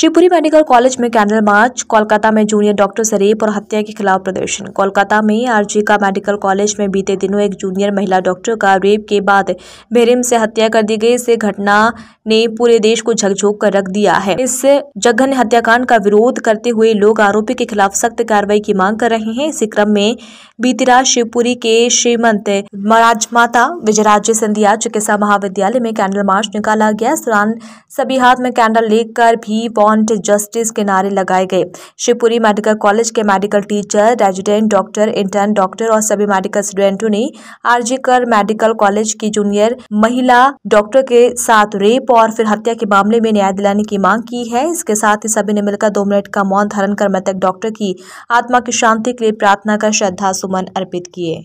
Shivpuri medical college में candle march Kolkata में junior doctor सरेप और हत्या के खिलाफ प्रदर्शन कोलकाता में आरजी का मेडिकल कॉलेज में बीते दिनों एक जूनियर महिला डॉक्टर का रेप के बाद बेरिम से हत्या कर दी गई इस घटना ने पूरे देश को झकझोक कर रख दिया है इस जघन्य हत्याकांड का विरोध करते हुए लोग आरोपी के खिलाफ सख्त कार्रवाई की मांग कर रहे हैं इसी क्रम में बीती रात शिवपुरी के श्रीमंत मराजमाता विजयराज सिंधिया चिकित्सा महाविद्यालय में कैंडल मार्च निकाला गया इस दौरान सभी हाथ में कैंडल लेकर भी वॉन्ट जस्टिस के नारे लगाए गए शिवपुरी मेडिकल कॉलेज के medical teacher resident doctor intern doctor और सभी मेडिकल स्टूडेंटों ने आरजी कर मेडिकल कॉलेज की जूनियर महिला डॉक्टर के साथ रेप और फिर हत्या के मामले में न्याय दिलाने की मांग की है इसके साथ ही सभी ने मिलकर दो मिनट का मौन धारण कर मृतक डॉक्टर की आत्मा की शांति के लिए प्रार्थना कर श्रद्धा सुमन अर्पित किए